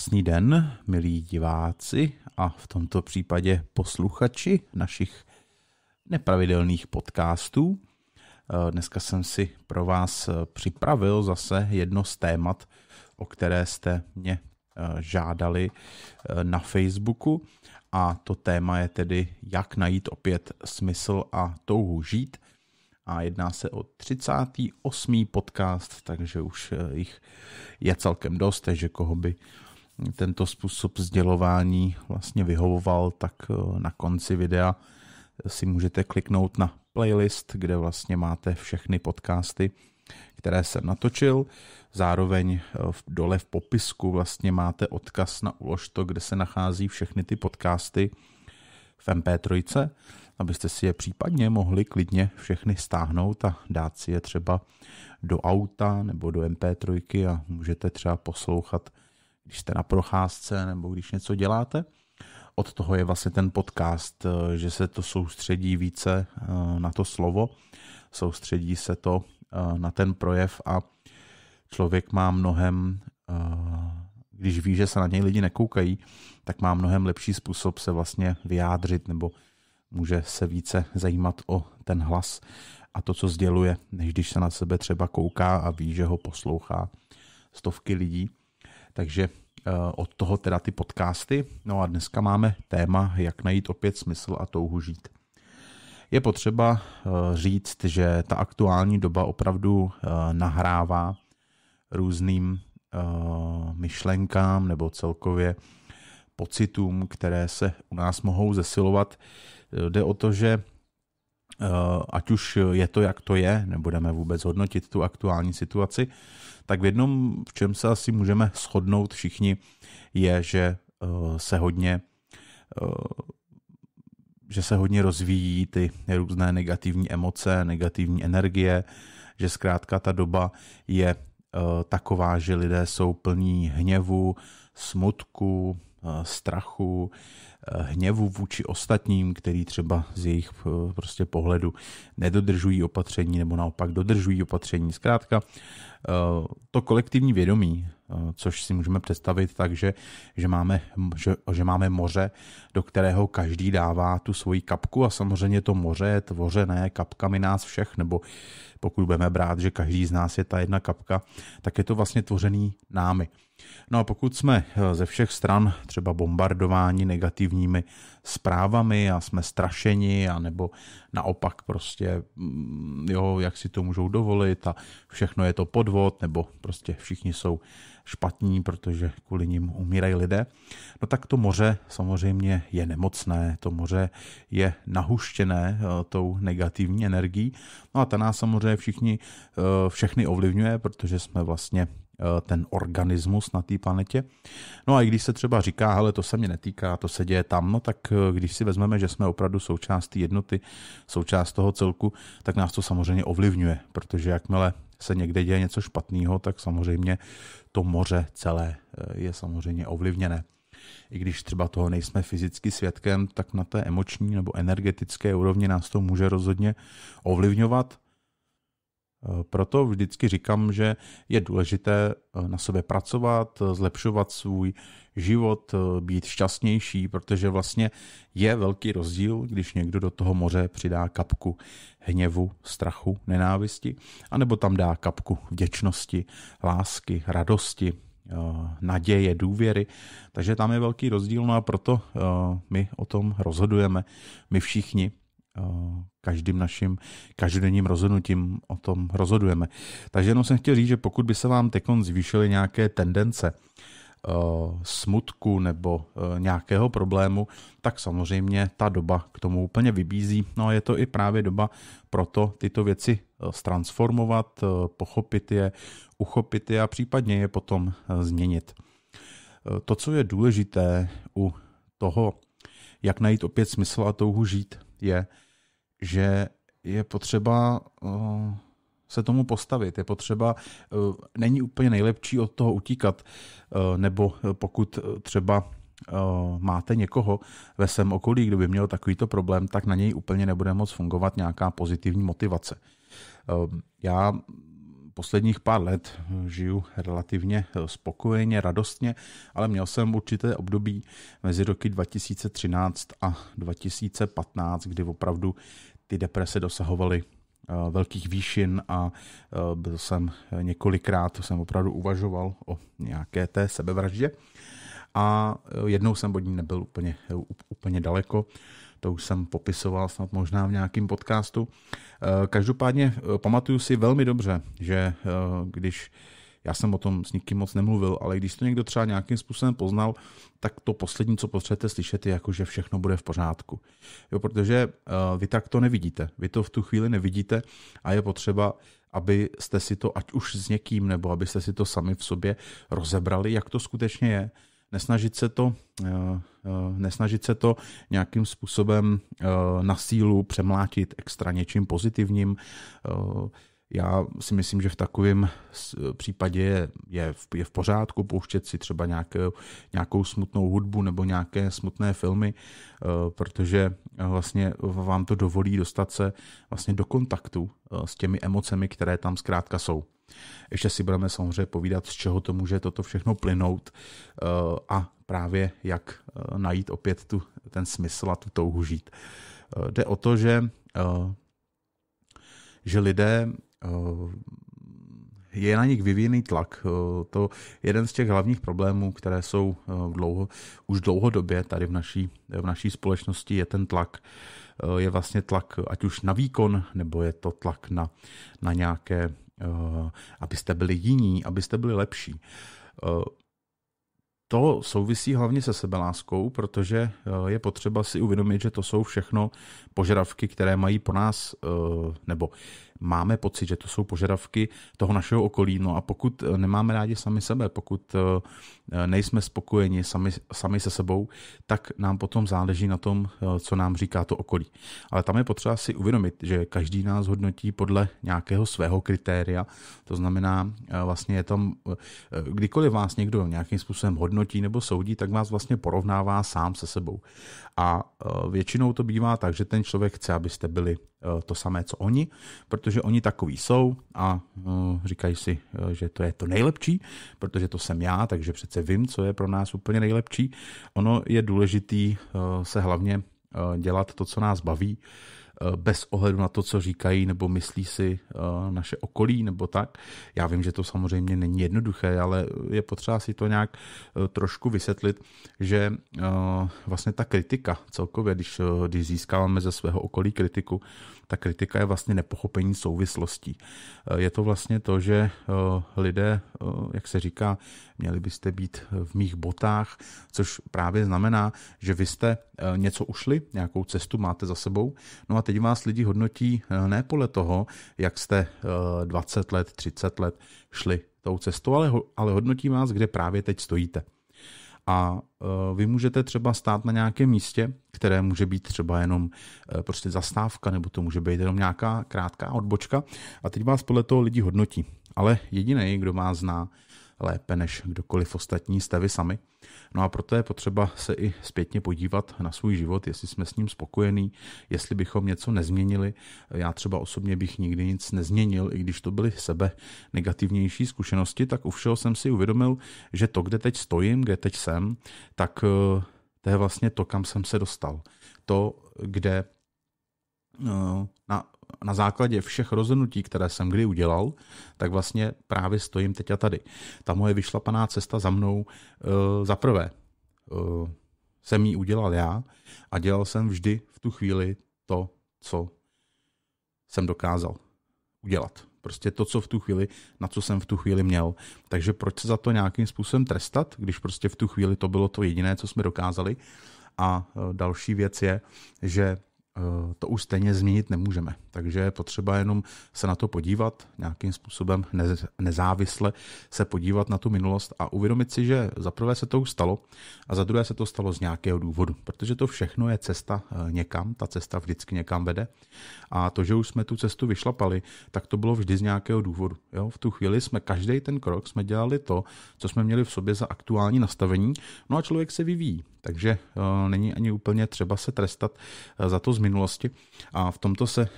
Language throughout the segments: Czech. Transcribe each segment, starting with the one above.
Krásný den, milí diváci a v tomto případě posluchači našich nepravidelných podcastů. Eh, dneska jsem si pro vás eh, připravil zase jedno z témat, o které jste mě eh, žádali na Facebooku. A to téma je tedy, jak najít opět smysl a touhu žít. A jedná se o 38. podcast, takže už jich je celkem dost, takže koho by tento způsob sdělování vlastně vyhovoval, tak eh, na konci videa si můžete kliknout na playlist, kde vlastně máte všechny podcasty, které jsem natočil. Zároveň eh, v dole v popisku vlastně máte odkaz na uložto, kde se nachází všechny ty podcasty v MP3, abyste si je případně mohli klidně všechny stáhnout a dát si je třeba do auta nebo do MP3 a můžete třeba poslouchat když jste na procházce nebo když něco děláte. Od toho je vlastně ten podcast, eh, že se to soustředí více eh, na to slovo, soustředí se to eh, na ten projev a člověk má mnohem, když ví, že se na něj lidi nekoukají, tak má mnohem lepší způsob se vlastně vyjádřit nebo může se více zajímat o ten hlas a to, co sděluje, než když se na sebe třeba kouká a ví, že ho poslouchá stovky lidí takže eh, od toho teda ty podcasty. No a dneska máme téma, jak najít opět smysl a touhu žít. Je potřeba eh, říct, že ta aktuální doba opravdu eh, nahrává různým myšlenkám nebo celkově pocitům, které se u nás mohou zesilovat. Jde o to, že ať už je to, jak to je, nebudeme vůbec hodnotit tu aktuální situaci, tak v jednom, v čem se asi můžeme shodnout všichni, je, že eh, se hodně eh, že se hodně rozvíjí ty různé negativní emoce, negativní energie, že zkrátka ta doba je eh, taková, že lidé jsou plní hněvu, smutku, strachu, hněvu vůči ostatním, který třeba z jejich eh, prostě pohledu nedodržují opatření nebo naopak dodržují opatření. Zkrátka, eh, to kolektivní vědomí, eh, což si můžeme představit tak, že, že, máme, že, že máme moře, do kterého každý dává tu svoji kapku a samozřejmě to moře je tvořené kapkami nás všech, nebo pokud budeme brát, že každý z nás je ta jedna kapka, tak je to vlastně tvořený námi. No a pokud jsme eh, ze všech stran třeba bombardováni negativními zprávami a jsme strašeni, a nebo naopak prostě, mm, jo, jak si to můžou dovolit a všechno je to podvod, nebo prostě všichni jsou špatní, protože kvůli ním umírají lidé, no tak to moře samozřejmě je nemocné, to moře je nahuštěné eh, tou negativní energií, no a ta nás samozřejmě všichni, eh, všechny ovlivňuje, protože jsme vlastně Eh, ten organismus na té planetě. No a i když se třeba říká, hele, to se mě netýká, to se děje tam, no tak eh, když si vezmeme, že jsme opravdu součástí jednoty, součást toho celku, tak nás to samozřejmě ovlivňuje, protože jakmile se někde děje něco špatného, tak samozřejmě to moře celé eh, je samozřejmě ovlivněné. I když třeba toho nejsme fyzicky svědkem, tak na té emoční nebo energetické úrovni nás to může rozhodně ovlivňovat Eh, proto vždycky říkám, že je důležité eh, na sobě pracovat, eh, zlepšovat svůj život, být šťastnější, protože vlastně je velký rozdíl, když někdo do toho moře přidá kapku hněvu, strachu, nenávisti, anebo tam dá kapku vděčnosti, lásky, radosti, naděje, důvěry. Takže tam je velký rozdíl, no a proto my o tom rozhodujeme, my všichni, každým naším každodenním rozhodnutím o tom rozhodujeme. Takže jenom jsem chtěl říct, že pokud by se vám tekon zvýšily nějaké tendence smutku nebo nějakého problému, tak samozřejmě ta doba k tomu úplně vybízí. No a je to i právě doba pro to tyto věci transformovat, pochopit je, uchopit je a případně je potom změnit. To, co je důležité u toho, jak najít opět smysl a touhu žít, je, že je potřeba eh, se tomu postavit. Je potřeba, eh, není úplně nejlepší od toho utíkat, eh, nebo pokud třeba máte někoho ve svém okolí, kdo by měl takovýto problém, tak na něj úplně nebude moc fungovat nějaká pozitivní motivace. Ehm, já posledních pár let žiju relativně spokojeně, radostně, ale měl jsem určité období mezi roky 2013 a 2015, kdy opravdu ty deprese dosahovaly eh, velkých výšin a eh, byl jsem několikrát, jsem opravdu uvažoval o nějaké té sebevraždě a eh, jednou jsem od ní nebyl úplně, úplně daleko, to už jsem popisoval snad možná v nějakém podcastu. Každopádně pamatuju si velmi dobře, že když já jsem o tom s nikým moc nemluvil, ale když to někdo třeba nějakým způsobem poznal, tak to poslední, co potřebujete slyšet, je jako, že všechno bude v pořádku. Jo, protože uh, vy tak to nevidíte. Vy to v tu chvíli nevidíte a je potřeba abyste si to, ať už s někým, nebo abyste si to sami v sobě rozebrali, jak to skutečně je. Nesnažit se to, eh, eh, nesnažit se to nějakým způsobem na sílu přemlátit extra něčím pozitivním, já si myslím, že v takovém případě je v, je v pořádku pouštět si třeba nějaké, nějakou smutnou hudbu nebo nějaké smutné filmy, eh, protože vlastně vám to dovolí dostat se vlastně do kontaktu eh, s těmi emocemi, které tam zkrátka jsou. Ještě si budeme samozřejmě povídat, z čeho to může toto všechno plynout eh, a právě jak najít opět tu, ten smysl a tu touhu žít. Jde o to, že, že lidé Eh, je na nich vyvíjený tlak. Eh, to je jeden z těch hlavních problémů, které jsou eh, dlouho, už dlouhodobě tady v naší, v naší společnosti, je ten tlak. Je vlastně tlak ať už na výkon, nebo je to tlak na, na nějaké, abyste byli jiní, abyste byli lepší. To souvisí hlavně se sebeláskou, protože je potřeba si uvědomit, že to jsou všechno požadavky, které mají po nás, nebo máme pocit, že to jsou požadavky toho našeho okolí. No a pokud eh, nemáme rádi sami sebe, pokud eh, eh, nejsme spokojeni sami, sami se sebou, tak nám potom záleží na tom, co nám říká to okolí. Ale tam je potřeba si uvědomit, že každý nás hodnotí podle nějakého svého kritéria. To znamená, vlastně je tam, kdykoliv vás někdo nějakým způsobem hodnotí nebo soudí, tak vás vlastně porovnává sám se sebou. A e, většinou to bývá tak, že ten člověk chce, abyste byli e, to samé, co oni, protože oni takový jsou a e, říkají si, že to je to nejlepší, protože to jsem já, takže přece vím, co je pro nás úplně nejlepší. Ono je důležitý se hlavně dělat to, co nás baví, Eh, bez ohledu na to, co říkají nebo myslí si eh, naše okolí nebo tak. Já vím, že to samozřejmě není jednoduché, ale je potřeba si to nějak eh, trošku vysvětlit, že vlastně ta kritika celkově, když, když získáváme ze svého okolí kritiku, ta kritika je vlastně nepochopení souvislostí. Eh, je to vlastně to, že eh, lidé, eh, jak se říká, měli byste být v mých botách, což právě znamená, že vy jste něco ušli, nějakou cestu máte za sebou, no a teď vás lidi hodnotí ne podle toho, jak jste 20 let, 30 let šli tou cestou, ale, ale hodnotí vás, kde právě teď stojíte a eh, vy můžete třeba stát na nějakém místě, které může být třeba jenom eh, prostě zastávka, nebo to může být jenom nějaká krátká odbočka a teď vás podle toho lidi hodnotí. Ale jediný, kdo vás zná, lépe než kdokoliv ostatní stavy sami. No a proto je potřeba se i zpětně podívat na svůj život, jestli jsme s ním spokojení, jestli bychom něco nezměnili. Já třeba osobně bych nikdy nic nezměnil, i když to byly sebe negativnější zkušenosti, tak u všeho jsem si uvědomil, že to, kde teď stojím, kde teď jsem, tak eh, to je vlastně to, kam jsem se dostal. To, kde eh, na na základě všech rozhodnutí, které jsem kdy udělal, tak vlastně právě stojím teď a tady. Ta moje vyšlapaná cesta za mnou eh, za prvé eh, jsem ji udělal já a dělal jsem vždy v tu chvíli to, co jsem dokázal udělat. Prostě to, co v tu chvíli, na co jsem v tu chvíli měl. Takže proč se za to nějakým způsobem trestat, když prostě v tu chvíli to bylo to jediné, co jsme dokázali. A eh, další věc je, že Eh, to už stejně změnit nemůžeme. Takže je potřeba jenom se na to podívat, nějakým způsobem nezávisle se podívat na tu minulost a uvědomit si, že za prvé se to už stalo a za druhé se to stalo z nějakého důvodu, protože to všechno je cesta eh, někam, ta cesta vždycky někam vede a to, že už jsme tu cestu vyšlapali, tak to bylo vždy z nějakého důvodu. Jo? V tu chvíli jsme každý ten krok jsme dělali to, co jsme měli v sobě za aktuální nastavení, no a člověk se vyvíjí takže eh, není ani úplně třeba se trestat eh, za to z minulosti. A v tomto se eh,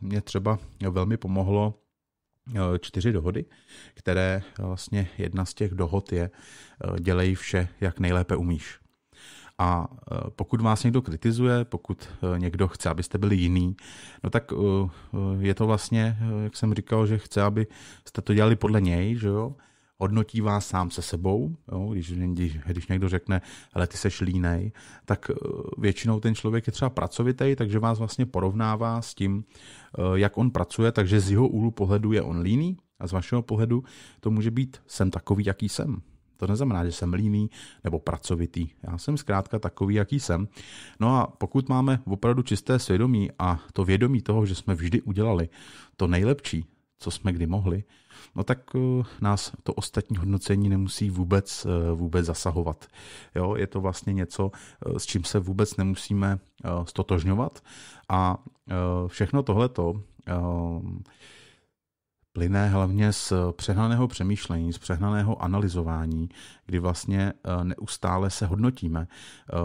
mě třeba velmi pomohlo čtyři dohody, které vlastně jedna z těch dohod je dělej vše, jak nejlépe umíš. A pokud vás někdo kritizuje, pokud někdo chce, abyste byli jiný, no tak je to vlastně, jak jsem říkal, že chce, abyste to dělali podle něj, že jo? hodnotí vás sám se sebou, jo? Když, když, když někdo řekne, ale ty seš línej, tak eh, většinou ten člověk je třeba pracovitý, takže vás vlastně porovnává s tím, eh, jak on pracuje, takže z jeho úhlu pohledu je on líný a z vašeho pohledu to může být jsem takový, jaký jsem. To neznamená, že jsem líný nebo pracovitý. Já jsem zkrátka takový, jaký jsem. No a pokud máme opravdu čisté svědomí a to vědomí toho, že jsme vždy udělali to nejlepší, co jsme kdy mohli, no tak eh, nás to ostatní hodnocení nemusí vůbec, eh, vůbec zasahovat. Jo, je to vlastně něco, eh, s čím se vůbec nemusíme stotožňovat a všechno tohleto plyné hlavně z přehnaného přemýšlení, z přehnaného analyzování, kdy vlastně e, neustále se hodnotíme.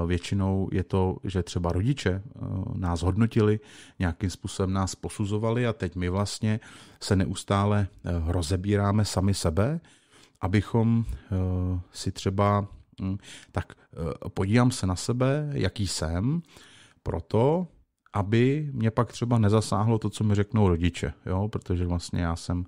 E, většinou je to, že třeba rodiče e, nás hodnotili, nějakým způsobem nás posuzovali a teď my vlastně se neustále rozebíráme sami sebe, abychom si třeba hm, tak podívám se na sebe, jaký jsem, proto aby mě pak třeba nezasáhlo to, co mi řeknou rodiče, jo? protože vlastně já jsem,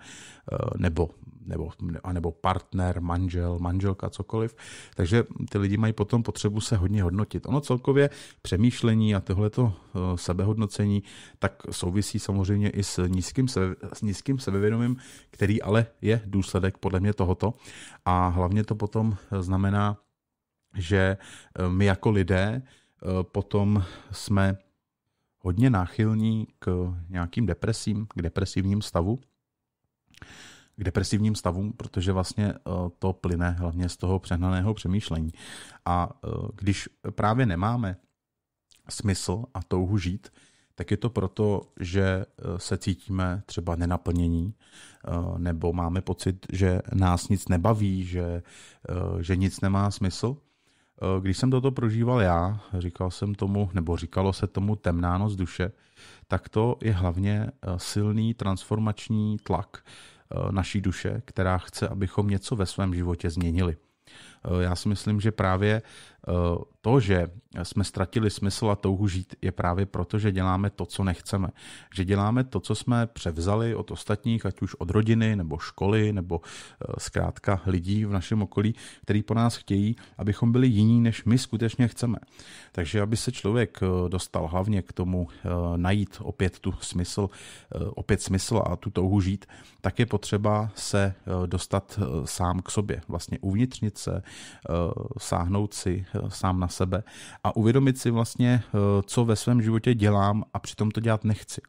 eh, nebo, nebo, nebo partner, manžel, manželka, cokoliv, takže ty lidi mají potom potřebu se hodně hodnotit. Ono celkově přemýšlení a tohleto eh, sebehodnocení tak souvisí samozřejmě i s nízkým, sebe, s nízkým sebevědomím, který ale je důsledek podle mě tohoto a hlavně to potom eh, znamená, že my jako lidé potom jsme hodně náchylní k nějakým depresím, k depresivním stavu, k depresivním stavům, protože vlastně eh, to plyne hlavně z toho přehnaného přemýšlení. A eh, když právě nemáme smysl a touhu žít, tak je to proto, že eh, se cítíme třeba nenaplnění, nebo máme pocit, že nás nic nebaví, že, že nic nemá smysl. Eh, když jsem toto prožíval já, říkal jsem tomu, nebo říkalo se tomu temná noc duše, tak to je hlavně eh, silný transformační tlak eh, naší duše, která chce, abychom něco ve svém životě změnili. Já si myslím, že právě Eh, to, že jsme ztratili smysl a touhu žít, je právě proto, že děláme to, co nechceme. Že děláme to, co jsme převzali od ostatních, ať už od rodiny, nebo školy, nebo eh, zkrátka lidí v našem okolí, který po nás chtějí, abychom byli jiní, než my skutečně chceme. Takže aby se člověk eh, dostal hlavně k tomu najít opět tu smysl, opět smysl a tu touhu žít, tak je potřeba se dostat sám k sobě, vlastně uvnitřnit se, sáhnout si Eh, sám na sebe a uvědomit si vlastně, eh, co ve svém životě dělám a přitom to dělat nechci.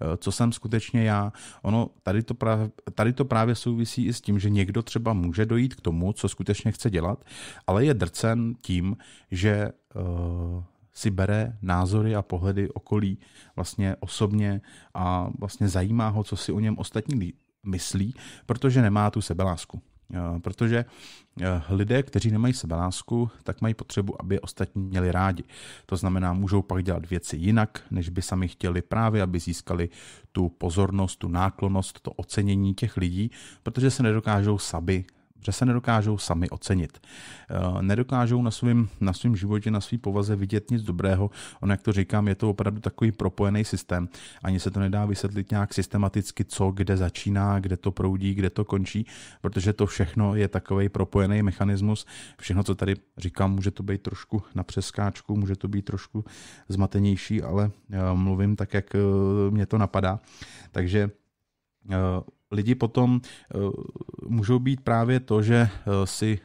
Eh, co jsem skutečně já. Ono tady to, právě, tady to právě souvisí i s tím, že někdo třeba může dojít k tomu, co skutečně chce dělat, ale je drcen tím, že si bere názory a pohledy okolí vlastně osobně a vlastně zajímá ho, co si o něm ostatní myslí, protože nemá tu sebelásku. Eh, protože eh, lidé, kteří nemají sebelásku, tak mají potřebu, aby ostatní měli rádi. To znamená, můžou pak dělat věci jinak, než by sami chtěli právě, aby získali tu pozornost, tu náklonost, to ocenění těch lidí, protože se nedokážou saby že se nedokážou sami ocenit. Eh, nedokážou na svém na svým životě, na své povaze vidět nic dobrého. On, jak to říkám, je to opravdu takový propojený systém. Ani se to nedá vysvětlit nějak systematicky, co, kde začíná, kde to proudí, kde to končí, protože to všechno je takový propojený mechanismus. Všechno, co tady říkám, může to být trošku na přeskáčku, může to být trošku zmatenější, ale eh, mluvím tak, jak eh, mě to napadá. Takže Eh, lidi potom eh, můžou být právě to, že eh, si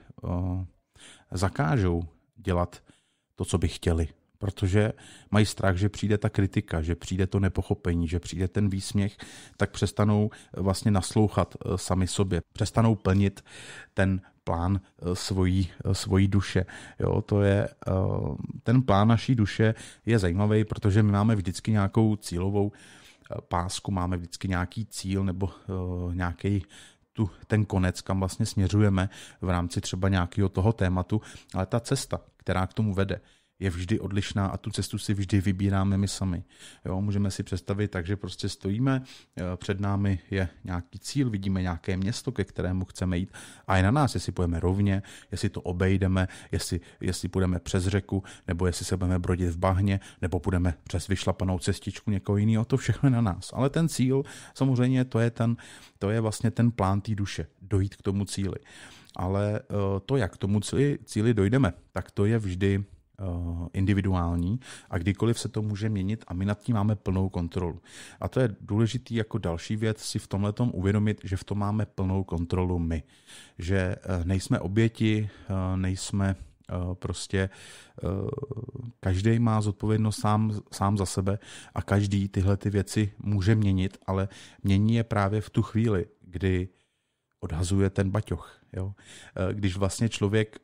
zakážou dělat to, co by chtěli. Protože mají strach, že přijde ta kritika, že přijde to nepochopení, že přijde ten výsměch, tak přestanou vlastně naslouchat sami sobě, přestanou plnit ten plán svojí, svojí duše. Jo, to je, ten plán naší duše je zajímavý, protože my máme vždycky nějakou cílovou pásku máme vždycky nějaký cíl nebo eh, nějaký tu, ten konec, kam vlastně směřujeme v rámci třeba nějakého toho tématu, ale ta cesta, která k tomu vede, je vždy odlišná a tu cestu si vždy vybíráme my sami. Jo, můžeme si představit tak, že prostě stojíme, eh, před námi je nějaký cíl, vidíme nějaké město, ke kterému chceme jít a je na nás, jestli půjdeme rovně, jestli to obejdeme, jestli, jestli půjdeme přes řeku, nebo jestli se budeme brodit v bahně, nebo půjdeme přes vyšlapanou cestičku někoho jiného, to všechno je na nás. Ale ten cíl, samozřejmě to je, ten, to je vlastně ten plán té duše, dojít k tomu cíli. Ale eh, to, jak k tomu cíli, cíli dojdeme, tak to je vždy Eh, individuální a kdykoliv se to může měnit a my nad tím máme plnou kontrolu. A to je důležitý jako další věc si v tomhle uvědomit, že v tom máme plnou kontrolu my. Že eh, nejsme oběti, eh, nejsme prostě každý má zodpovědnost sám, sám za sebe a každý tyhle ty věci může měnit, ale mění je právě v tu chvíli, kdy odhazuje ten baťoch. Jo? Když vlastně člověk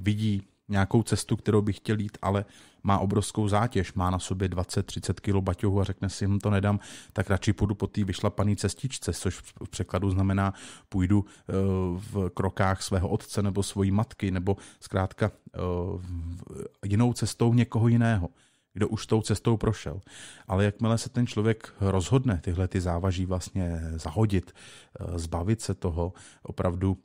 vidí nějakou cestu, kterou bych chtěl jít, ale má obrovskou zátěž, má na sobě 20-30 kg baťohu a řekne si, jim hm, to nedám, tak radši půjdu po té vyšlapané cestičce, což v překladu znamená, půjdu eh, v krokách svého otce nebo svojí matky, nebo zkrátka eh, jinou cestou někoho jiného kdo už tou cestou prošel. Ale jakmile se ten člověk rozhodne tyhle ty závaží vlastně zahodit, eh, zbavit se toho, opravdu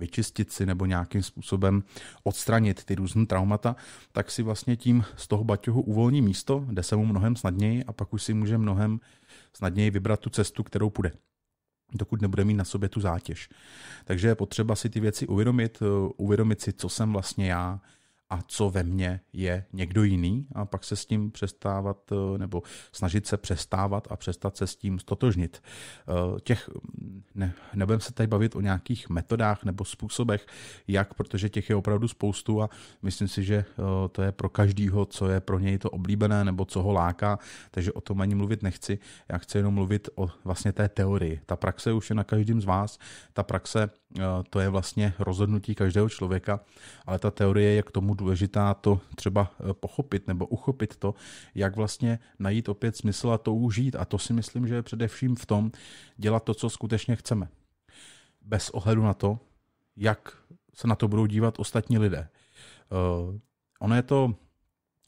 vyčistit si nebo nějakým způsobem odstranit ty různé traumata, tak si vlastně tím z toho baťohu uvolní místo, jde se mu mnohem snadněji a pak už si může mnohem snadněji vybrat tu cestu, kterou půjde dokud nebude mít na sobě tu zátěž. Takže je potřeba si ty věci uvědomit, eh, uvědomit si, co jsem vlastně já, a co ve mně je někdo jiný a pak se s tím přestávat eh, nebo snažit se přestávat a přestat se s tím stotožnit. Eh, těch, ne, nebudem se tady bavit o nějakých metodách nebo způsobech, jak, protože těch je opravdu spoustu a myslím si, že eh, to je pro každýho, co je pro něj to oblíbené nebo co ho láká, takže o tom ani mluvit nechci. Já chci jenom mluvit o vlastně té teorii. Ta praxe už je na každém z vás, ta praxe to je vlastně rozhodnutí každého člověka, ale ta teorie je k tomu důležitá to třeba eh, pochopit nebo uchopit to, jak vlastně najít opět smysl a to užít, A to si myslím, že je především v tom dělat to, co skutečně chceme. Bez ohledu na to, jak se na to budou dívat ostatní lidé. Eh, ono je to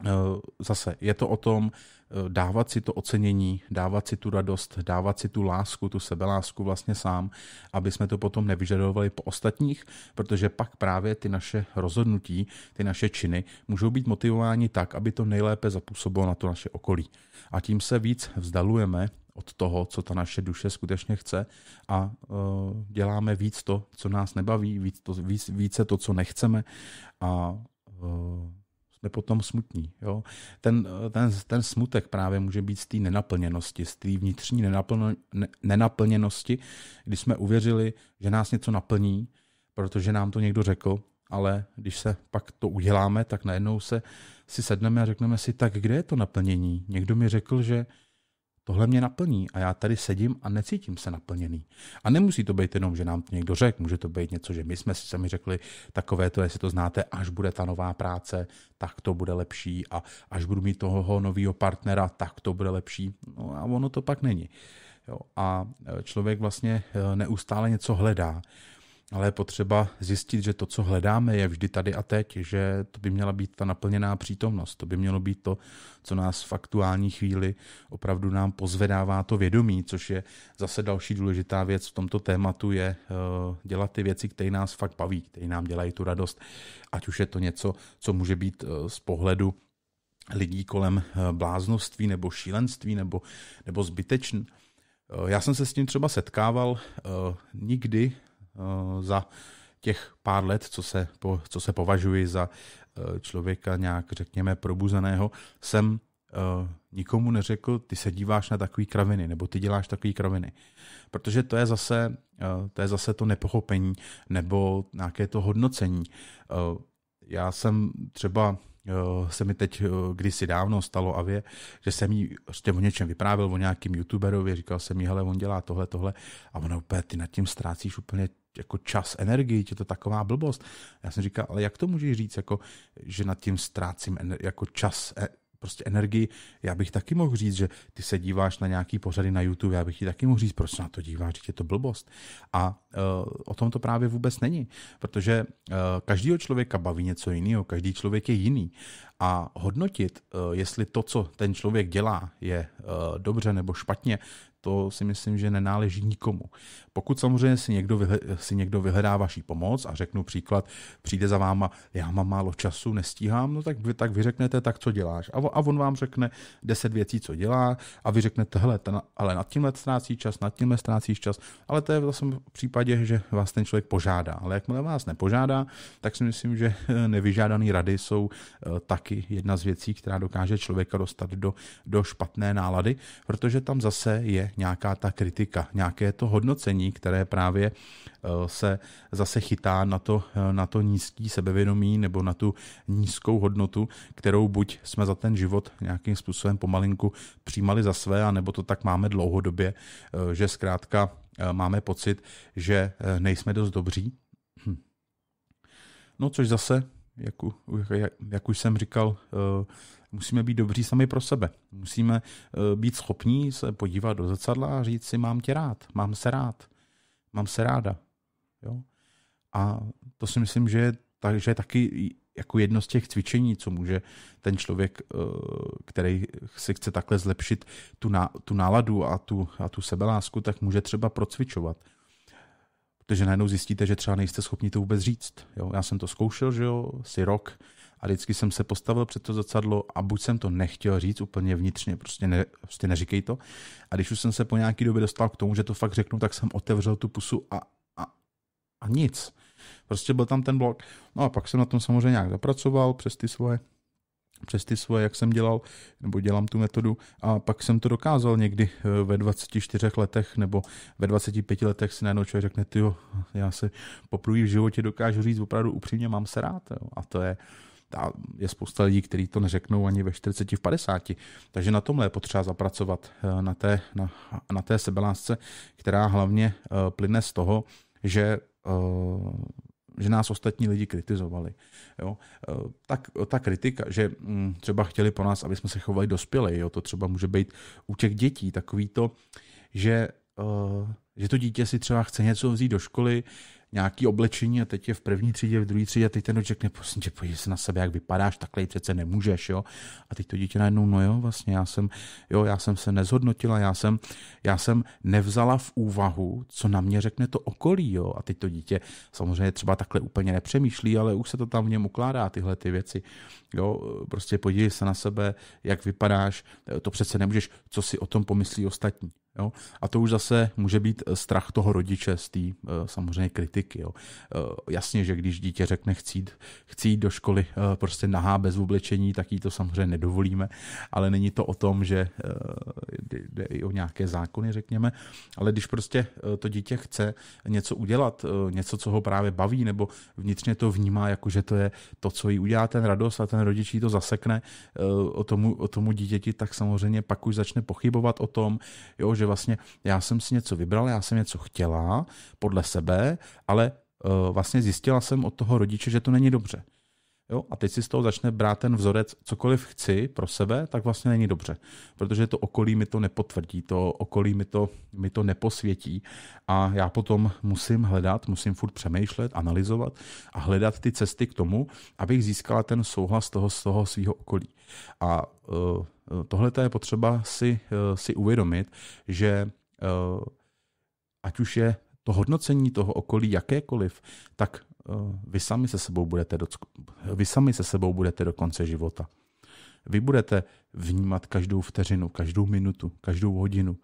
eh, zase, je to o tom, Eh, dávat si to ocenění, dávat si tu radost, dávat si tu lásku, tu sebelásku vlastně sám, aby jsme to potom nevyžadovali po ostatních, protože pak právě ty naše rozhodnutí, ty naše činy můžou být motivováni tak, aby to nejlépe zapůsobilo na to naše okolí. A tím se víc vzdalujeme od toho, co ta naše duše skutečně chce a uh, děláme víc to, co nás nebaví, víc to, víc, více to, co nechceme a uh, jsme potom smutní. Jo? Ten, ten, ten smutek právě může být z té nenaplněnosti, z té vnitřní nenaplno, ne, nenaplněnosti, kdy jsme uvěřili, že nás něco naplní, protože nám to někdo řekl, ale když se pak to uděláme, tak najednou se si sedneme a řekneme si, tak kde je to naplnění? Někdo mi řekl, že tohle mě naplní a já tady sedím a necítím se naplněný. A nemusí to být jenom, že nám to někdo řekl, může to být něco, že my jsme si sami řekli takové to, jestli to znáte, až bude ta nová práce, tak to bude lepší a až budu mít toho nového partnera, tak to bude lepší. No a ono to pak není. Jo. A člověk vlastně eh, neustále něco hledá ale je potřeba zjistit, že to, co hledáme, je vždy tady a teď, že to by měla být ta naplněná přítomnost, to by mělo být to, co nás v aktuální chvíli opravdu nám pozvedává to vědomí, což je zase další důležitá věc v tomto tématu, je eh, dělat ty věci, které nás fakt baví, které nám dělají tu radost, ať už je to něco, co může být eh, z pohledu lidí kolem eh, bláznoství nebo šílenství nebo, nebo zbytečný. Já jsem se s tím třeba setkával, nikdy Eh, za těch pár let, co se, po, co se považuji za eh, člověka nějak, řekněme, probuzeného, jsem eh, nikomu neřekl, ty se díváš na takový kraviny, nebo ty děláš takový kraviny. Protože to je zase, to, je zase to nepochopení, nebo nějaké to hodnocení. já jsem třeba se mi teď kdysi dávno stalo vě, že jsem jí prostě o něčem vyprávěl, o nějakým youtuberovi, říkal jsem jí, hele, on dělá tohle, tohle a ona úplně, ty nad tím ztrácíš úplně jako čas, energii, je to taková blbost. Já jsem říkal, ale jak to můžeš říct, jako, že nad tím ztrácím ener- jako čas, e- prostě energii. Já bych taky mohl říct, že ty se díváš na nějaký pořady na YouTube, já bych ti taky mohl říct, proč na to díváš, že je to blbost. A uh, o tom to právě vůbec není, protože uh, každýho člověka baví něco jiného, každý člověk je jiný. A hodnotit, uh, jestli to, co ten člověk dělá, je uh, dobře nebo špatně, to si myslím, že nenáleží nikomu. Pokud samozřejmě si někdo, si někdo vyhledá vaší pomoc a řeknu příklad, přijde za váma, já mám málo času, nestíhám, no tak vy, tak vy řeknete, tak co děláš? A, a on vám řekne deset věcí, co dělá a vy řeknete, hele, ten, ale nad tímhle ztrácí čas, nad tímhle ztrácíš čas, ale to je vlastně v případě, že vás ten člověk požádá. Ale jakmile vás nepožádá, tak si myslím, že eh, nevyžádané rady jsou eh, taky jedna z věcí, která dokáže člověka dostat do, do špatné nálady, protože tam zase je nějaká ta kritika, nějaké to hodnocení, které právě eh, se zase chytá na to, eh, na to nízký sebevědomí nebo na tu nízkou hodnotu, kterou buď jsme za ten život nějakým způsobem pomalinku přijímali za své, anebo to tak máme dlouhodobě, eh, že zkrátka máme pocit, že nejsme dost dobří. Hm. No což zase jak, jak, jak už jsem říkal, eh, musíme být dobří sami pro sebe. Musíme eh, být schopní se podívat do zrcadla a říct si, mám tě rád, mám se rád, mám se ráda. Jo? A to si myslím, že je, tak, že je taky jako jedno z těch cvičení, co může ten člověk, eh, který si chce takhle zlepšit tu, ná, tu náladu a tu, a tu sebelásku, tak může třeba procvičovat. Takže najednou zjistíte, že třeba nejste schopni to vůbec říct. Jo? Já jsem to zkoušel, že jo, si rok a vždycky jsem se postavil před to zrcadlo a buď jsem to nechtěl říct úplně vnitřně, prostě, ne, prostě neříkej to. A když už jsem se po nějaký době dostal k tomu, že to fakt řeknu, tak jsem otevřel tu pusu a, a, a nic. Prostě byl tam ten blok. No a pak jsem na tom samozřejmě nějak zapracoval přes ty svoje přes ty svoje, jak jsem dělal, nebo dělám tu metodu a pak jsem to dokázal někdy eh, ve 24 letech nebo ve 25 letech si najednou člověk řekne, jo, já se poprvé v životě dokážu říct opravdu upřímně, mám se rád. Jo. A to je, ta, je spousta lidí, kteří to neřeknou ani ve 40, v 50. Takže na tomhle je potřeba zapracovat, eh, na té, na, na té sebelásce, která hlavně eh, plyne z toho, že že nás ostatní lidi kritizovali. Jo? Eh, tak ta kritika, že mm, třeba chtěli po nás, aby jsme se chovali dospělí, jo? to třeba může být u těch dětí takový to, že, eh, že to dítě si třeba chce něco vzít do školy, nějaký oblečení a teď je v první třídě, v druhé třídě a teď ten rodič řekne, prosím tě, podívej se na sebe, jak vypadáš, takhle přece nemůžeš, jo. A teď to dítě najednou, no jo, vlastně já jsem, jo, já jsem se nezhodnotila, já jsem, já jsem nevzala v úvahu, co na mě řekne to okolí, jo. A teď to dítě samozřejmě třeba takhle úplně nepřemýšlí, ale už se to tam v něm ukládá, tyhle ty věci. Jo, prostě podívej se na sebe, jak vypadáš, to přece nemůžeš, co si o tom pomyslí ostatní. Jo? A to už zase může být eh, strach toho rodiče z té eh, samozřejmě kritiky. Jo? Eh, jasně, že když dítě řekne chci jít, chci jít do školy prostě nahá bez oblečení, tak jí to samozřejmě nedovolíme, ale není to o tom, že jde i o nějaké zákony, řekněme, ale když prostě to dítě chce něco udělat, něco, co ho právě baví, nebo vnitřně to vnímá, jako že to je to, co jí udělá ten radost a ten rodič jí to zasekne o tomu, o tomu dítěti, tak samozřejmě pak už začne pochybovat o tom, jo, že protože vlastně já jsem si něco vybral, já jsem něco chtěla podle sebe, ale eh, vlastně zjistila jsem od toho rodiče, že to není dobře. Jo? A teď si z toho začne brát ten vzorec, cokoliv chci pro sebe, tak vlastně není dobře. Protože to okolí mi to nepotvrdí, to okolí mi to, mi to neposvětí. A já potom musím hledat, musím furt přemýšlet, analyzovat a hledat ty cesty k tomu, abych získala ten souhlas toho, z toho svého okolí. A uh, e, tohle je potřeba si, uh, si uvědomit, že uh, ať už je to hodnocení toho okolí jakékoliv, tak vy sami se sebou budete, do, vy sami se sebou budete do konce života. Vy budete vnímat každou vteřinu, každou minutu, každou hodinu,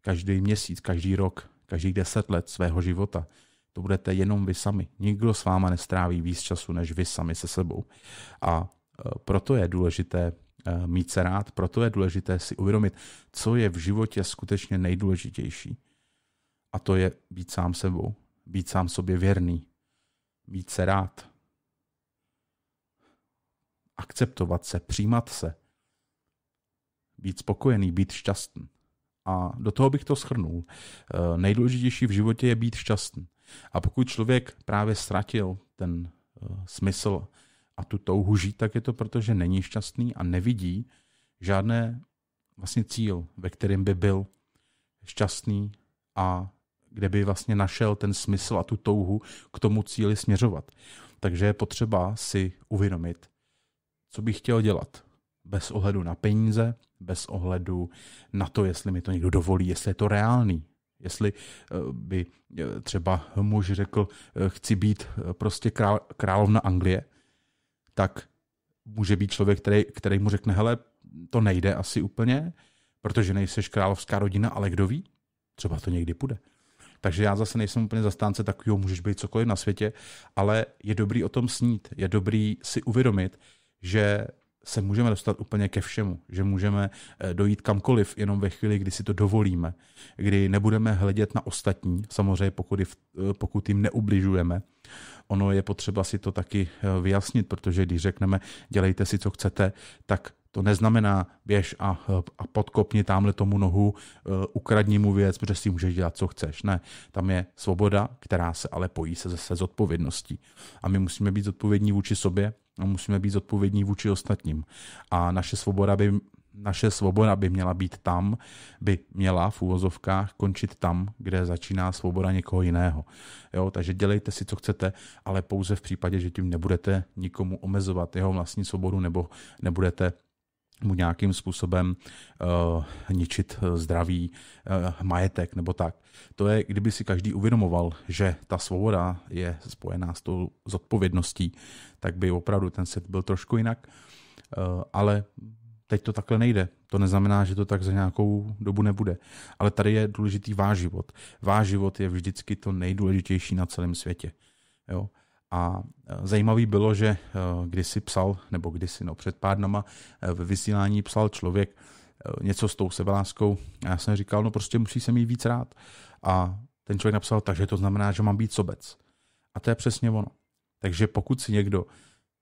každý měsíc, každý rok, každých deset let svého života. To budete jenom vy sami. Nikdo s váma nestráví víc času, než vy sami se sebou. A e, proto je důležité e, mít se rád, proto je důležité si uvědomit, co je v životě skutečně nejdůležitější. A to je být sám sebou, být sám sobě věrný, více se rád. Akceptovat se, přijímat se. Být spokojený, být šťastný. A do toho bych to schrnul. Eh, nejdůležitější v životě je být šťastný. A pokud člověk právě ztratil ten eh, smysl a tu touhu žít, tak je to proto, že není šťastný a nevidí žádné vlastně cíl, ve kterém by byl šťastný a kde by vlastně našel ten smysl a tu touhu k tomu cíli směřovat. Takže je potřeba si uvědomit, co bych chtěl dělat. Bez ohledu na peníze, bez ohledu na to, jestli mi to někdo dovolí, jestli je to reálný, jestli eh, by eh, třeba muž řekl, eh, chci být prostě král, královna Anglie, tak může být člověk, který, který mu řekne, hele, to nejde asi úplně, protože nejseš královská rodina, ale kdo ví, třeba to někdy půjde. Takže já zase nejsem úplně zastánce takového, můžeš být cokoliv na světě, ale je dobrý o tom snít, je dobrý si uvědomit, že se můžeme dostat úplně ke všemu, že můžeme eh, dojít kamkoliv jenom ve chvíli, kdy si to dovolíme, kdy nebudeme hledět na ostatní, samozřejmě pokud, eh, pokud jim neubližujeme. Ono je potřeba si to taky eh, vyjasnit, protože když řekneme dělejte si, co chcete, tak to neznamená běž a, a podkopni tamhle tomu nohu, e, ukradni mu věc, protože si můžeš dělat, co chceš. Ne, tam je svoboda, která se ale pojí se zase odpovědností. A my musíme být zodpovědní vůči sobě a musíme být zodpovědní vůči ostatním. A naše svoboda by naše svoboda by měla být tam, by měla v úvozovkách končit tam, kde začíná svoboda někoho jiného. Jo, takže dělejte si, co chcete, ale pouze v případě, že tím nebudete nikomu omezovat jeho vlastní svobodu nebo nebudete mu nějakým způsobem uh, ničit zdraví, uh, majetek nebo tak. To je, kdyby si každý uvědomoval, že ta svoboda je spojená s tou zodpovědností, tak by opravdu ten svět byl trošku jinak. Uh, ale teď to takhle nejde. To neznamená, že to tak za nějakou dobu nebude. Ale tady je důležitý váš život. Váš život je vždycky to nejdůležitější na celém světě. Jo? Uh, a e, zajímavý bylo, že e, kdysi psal, nebo kdysi, no před pár dnama e, ve vysílání psal člověk něco s tou sebeláskou a já jsem říkal, no prostě musí se mít víc rád. A ten člověk napsal, takže to znamená, že mám být sobec. A to je přesně ono. Takže pokud si někdo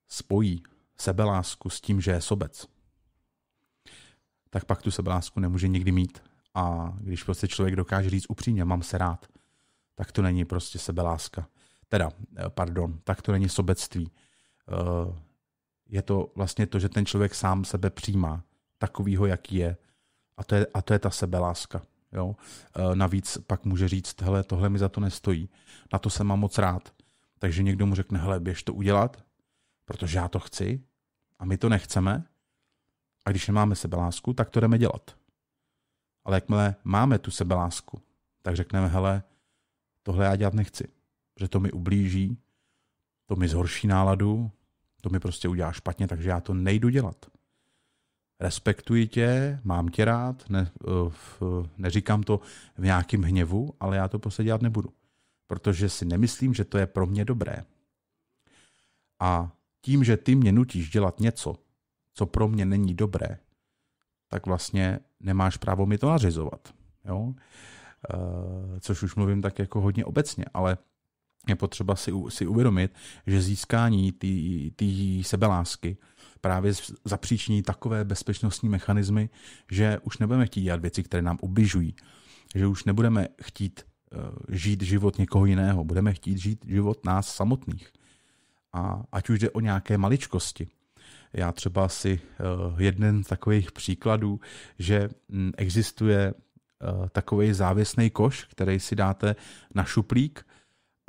spojí sebelásku s tím, že je sobec, tak pak tu sebelásku nemůže nikdy mít. A když prostě člověk dokáže říct upřímně, mám se rád, tak to není prostě sebeláska. Teda, eh, pardon, tak to není sobectví. Eh, je to vlastně to, že ten člověk sám sebe přijímá, takovýho, jaký je. A to je, a to je ta sebeláska. Jo? Eh, navíc pak může říct, hele, tohle mi za to nestojí, na to se mám moc rád. Takže někdo mu řekne, hele, běž to udělat, protože já to chci a my to nechceme. A když nemáme sebelásku, tak to jdeme dělat. Ale jakmile máme tu sebelásku, tak řekneme, hele, tohle já dělat nechci že to mi ublíží, to mi zhorší náladu, to mi prostě udělá špatně, takže já to nejdu dělat. Respektuji tě, mám tě rád, ne, eh, v, neříkám to v nějakém hněvu, ale já to prostě dělat nebudu, protože si nemyslím, že to je pro mě dobré. A tím, že ty mě nutíš dělat něco, co pro mě není dobré, tak vlastně nemáš právo mi to nařizovat. Jo? Eh, což už mluvím tak jako hodně obecně, ale je potřeba si, si uvědomit, že získání té sebelásky právě zapříční takové bezpečnostní mechanismy, že už nebudeme chtít dělat věci, které nám ubližují, že už nebudeme chtít eh, žít život někoho jiného, budeme chtít žít život nás samotných. A ať už jde o nějaké maličkosti. Já třeba si eh, jeden z takových příkladů, že mm, existuje eh, takový závěsný koš, který si dáte na šuplík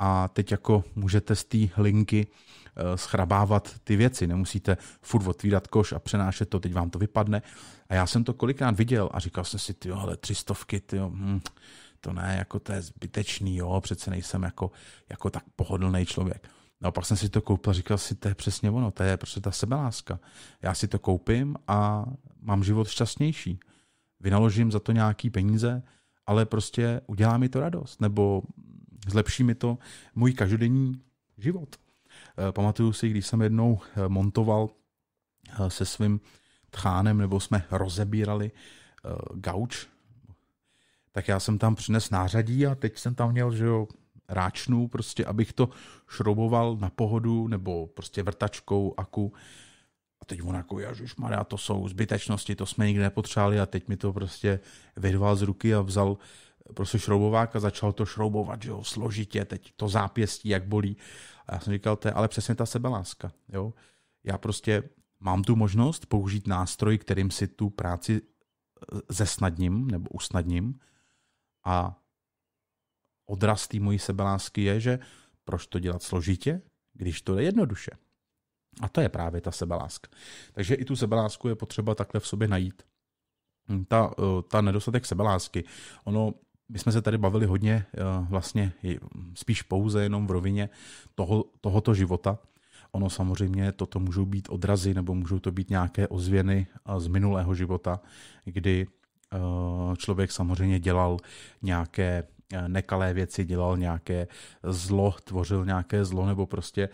a teď jako můžete z té linky eh, schrabávat ty věci. Nemusíte furt otvírat koš a přenášet to, teď vám to vypadne. A já jsem to kolikrát viděl a říkal jsem si, ty ale tři stovky, ty jo, hm, to ne, jako to je zbytečný, jo, přece nejsem jako, jako tak pohodlný člověk. No a pak jsem si to koupil a říkal si, to je přesně ono, to je prostě ta sebeláska. Já si to koupím a mám život šťastnější. Vynaložím za to nějaký peníze, ale prostě udělá mi to radost, nebo zlepší mi to můj každodenní život. Eh, pamatuju si, když jsem jednou eh, montoval eh, se svým tchánem, nebo jsme rozebírali gauč, tak já jsem tam přines nářadí a teď jsem tam měl, že jo, ráčnu, prostě abych to šrouboval na pohodu nebo prostě vrtačkou, aku. A teď on jako, Maria, to jsou zbytečnosti, to jsme nikdy nepotřebovali a teď mi to prostě vyrval z ruky a vzal prostě šroubovák a začal to šroubovat, že jo, složitě, teď to zápěstí, jak bolí. A já jsem říkal, to je ale přesně ta sebeláska, jo. Já prostě mám tu možnost použít nástroj, kterým si tu práci e, zesnadním nebo usnadním a odraz té mojí sebelásky je, že proč to dělat složitě, když to je jednoduše. A to je právě ta sebeláska. Takže i tu sebelásku je potřeba takhle v sobě najít. Ta, e, ta nedostatek sebelásky. Ono my jsme se tady bavili hodně eh, vlastně spíš pouze jenom v rovině toho, tohoto života. Ono samozřejmě toto můžou být odrazy nebo můžou to být nějaké ozvěny eh, z minulého života, kdy eh, člověk samozřejmě dělal nějaké nekalé věci, dělal nějaké zlo, tvořil nějaké zlo nebo prostě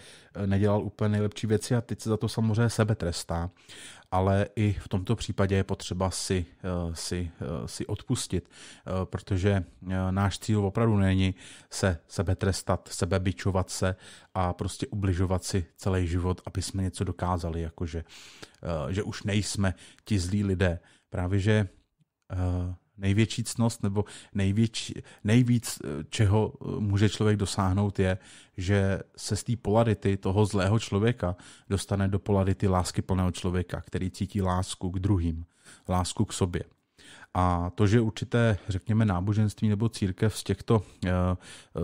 nedělal úplně nejlepší věci a teď se za to samozřejmě sebe trestá ale i v tomto případě je potřeba si, eh, si, eh, si odpustit, eh, protože náš cíl opravdu není se sebe trestat, sebe bičovat se a prostě ubližovat si celý život, aby jsme něco dokázali, jakože že už nejsme ti zlí lidé. Právě, že největší cnost nebo největší, nejvíc, eh, čeho eh, může člověk dosáhnout, je, že se z té polarity toho zlého člověka dostane do polarity lásky plného člověka, který cítí lásku k druhým, lásku k sobě. A to, že určité, řekněme, náboženství nebo církev z, těchto, eh,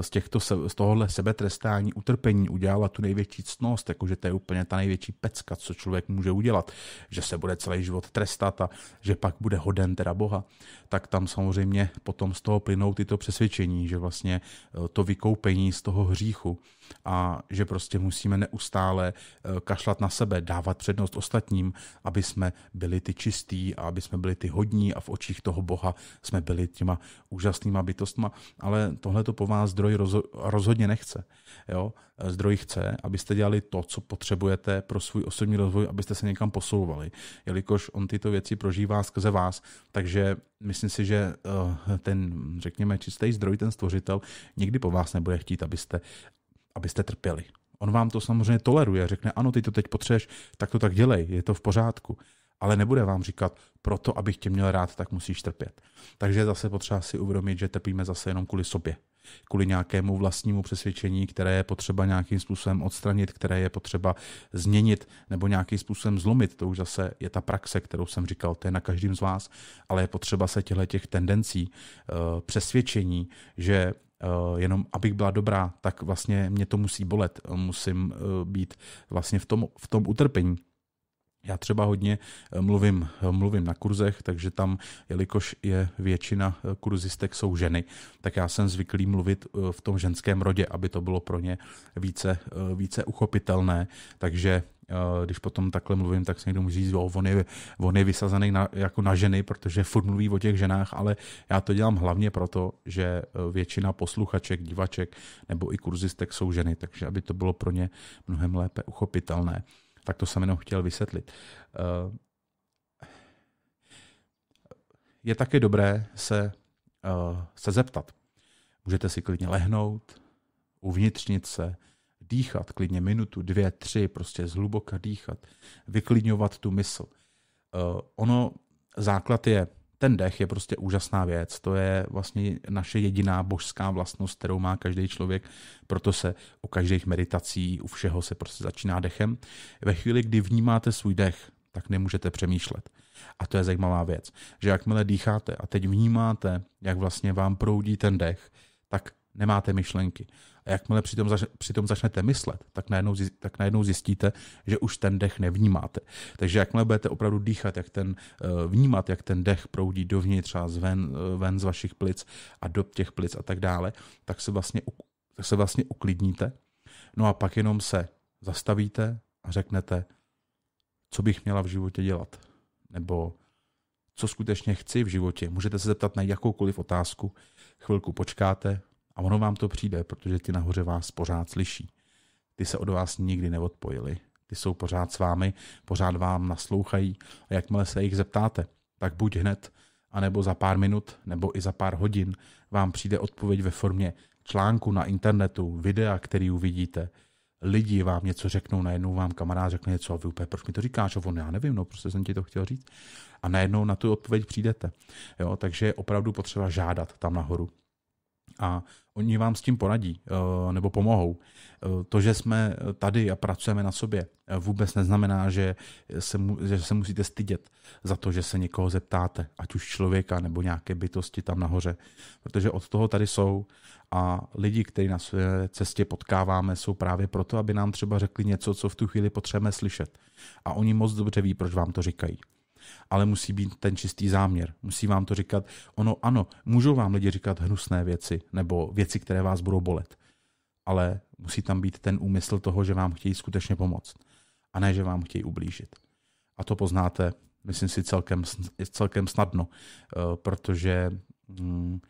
z, těchto, z tohohle sebetrestání, utrpení udělala tu největší ctnost, jakože to je úplně ta největší pecka, co člověk může udělat, že se bude celý život trestat a že pak bude hoden teda Boha, tak tam samozřejmě potom z toho plynou tyto přesvědčení, že vlastně eh, to vykoupení z toho hříchu a že prostě musíme neustále eh, kašlat na sebe, dávat přednost ostatním, aby jsme byli ty čistí a aby jsme byli ty hodní a v očích toho Boha jsme byli těma úžasnýma bytostma, ale tohle to po vás zdroj rozhodně nechce. Jo? Eh, zdroj chce, abyste dělali to, co potřebujete pro svůj osobní rozvoj, abyste se někam posouvali, jelikož on tyto věci prožívá skrze vás, takže myslím si, že eh, ten, řekněme, čistý zdroj, ten stvořitel, nikdy po vás nebude chtít, abyste abyste trpěli. On vám to samozřejmě toleruje, řekne, ano, ty to teď potřebuješ, tak to tak dělej, je to v pořádku. Ale nebude vám říkat, proto abych tě měl rád, tak musíš trpět. Takže zase potřeba si uvědomit, že trpíme zase jenom kvůli sobě. Kvůli nějakému vlastnímu přesvědčení, které je potřeba nějakým způsobem odstranit, které je potřeba změnit nebo nějakým způsobem zlomit. To už zase je ta praxe, kterou jsem říkal, to je na každém z vás, ale je potřeba se těchto těch tendencí, eh, přesvědčení, že Eh, jenom abych byla dobrá, tak vlastně mě to musí bolet, musím eh, být vlastně v tom, v tom utrpení. Já třeba hodně eh, mluvím, eh, mluvím na kurzech, takže tam, jelikož je většina eh, kurzistek jsou ženy, tak já jsem zvyklý mluvit v tom ženském rodě, aby to bylo pro ně více, více uchopitelné, takže když potom takhle mluvím, tak se někdo může říct, jo, on je, on je vysazený na, jako na ženy, protože furt mluví o těch ženách, ale já to dělám hlavně proto, že většina posluchaček, divaček nebo i kurzistek jsou ženy, takže aby to bylo pro ně mnohem lépe uchopitelné. Tak to jsem jenom chtěl vysvětlit. Eh, je také dobré se, eh, se zeptat. Můžete si klidně lehnout, uvnitřnit se, dýchat klidně minutu, dvě, tři, prostě zhluboka dýchat, vyklidňovat tu mysl. Eh, ono, základ je ten dech je prostě úžasná věc. To je vlastně naše jediná božská vlastnost, kterou má každý člověk. Proto se u každých meditací, u všeho se prostě začíná dechem. Ve chvíli, kdy vnímáte svůj dech, tak nemůžete přemýšlet. A to je zajímavá věc, že jakmile dýcháte a teď vnímáte, jak vlastně vám proudí ten dech, tak nemáte myšlenky. A jakmile přitom, zač- přitom začnete myslet, tak najednou, tak najednou zjistíte, že už ten dech nevnímáte. Takže jakmile budete opravdu dýchat, jak ten, eh, vnímat, jak ten dech proudí dovnitř a zven, eh, ven z vašich plic a do těch plic a tak dále, tak se vlastně, tak se vlastně uklidníte. No a pak jenom se zastavíte a řeknete, co bych měla v životě dělat. Nebo co skutečně chci v životě. Můžete se zeptat na jakoukoliv otázku, chvilku počkáte, a ono vám to přijde, protože ti nahoře vás pořád slyší. Ty se od vás nikdy neodpojili. Ty jsou pořád s vámi, pořád vám naslouchají a jakmile se jich zeptáte, tak buď hned, anebo za pár minut, nebo i za pár hodin vám přijde odpověď ve formě článku na internetu, videa, který uvidíte, lidi vám něco řeknou, najednou vám kamarád řekne něco a vy úplně, proč mi to říkáš? A on, já nevím, no prostě jsem ti to chtěl říct. A najednou na tu odpověď přijdete. Jo, takže je opravdu potřeba žádat tam nahoru a oni vám s tím poradí eh, nebo pomohou. Eh, to, že jsme tady a pracujeme na sobě, eh, vůbec neznamená, že se, že se musíte stydět za to, že se někoho zeptáte, ať už člověka nebo nějaké bytosti tam nahoře, protože od toho tady jsou a lidi, kteří na své cestě potkáváme, jsou právě proto, aby nám třeba řekli něco, co v tu chvíli potřebujeme slyšet. A oni moc dobře ví, proč vám to říkají ale musí být ten čistý záměr. Musí vám to říkat, ono ano, můžou vám lidi říkat hnusné věci nebo věci, které vás budou bolet, ale musí tam být ten úmysl toho, že vám chtějí skutečně pomoct a ne, že vám chtějí ublížit. A to poznáte, myslím si, celkem, celkem snadno, eh, protože mm,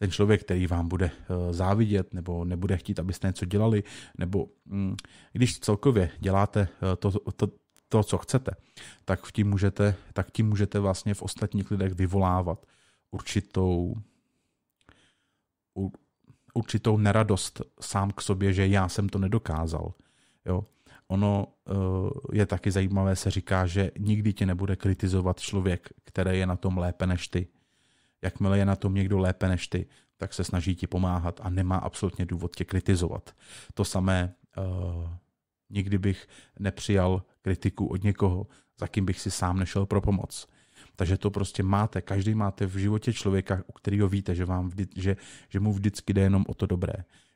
ten člověk, který vám bude eh, závidět nebo nebude chtít, abyste něco dělali, nebo mm, když celkově děláte eh, to, to, to, co chcete, tak tím můžete, tak tím můžete vlastně v ostatních lidech vyvolávat určitou, určitou neradost sám k sobě, že já jsem to nedokázal. Jo? Ono eh, je taky zajímavé, se říká, že nikdy tě nebude kritizovat člověk, který je na tom lépe než ty. Jakmile je na tom někdo lépe než ty, tak se snaží ti pomáhat a nemá absolutně důvod tě kritizovat. To samé eh, nikdy bych nepřijal kritiku od někoho, za kým bych si sám nešel pro pomoc. Takže to prostě máte, každý máte v životě člověka, u kterého víte, že, vám vždy, že, že mu vždycky jde jenom o to dobré.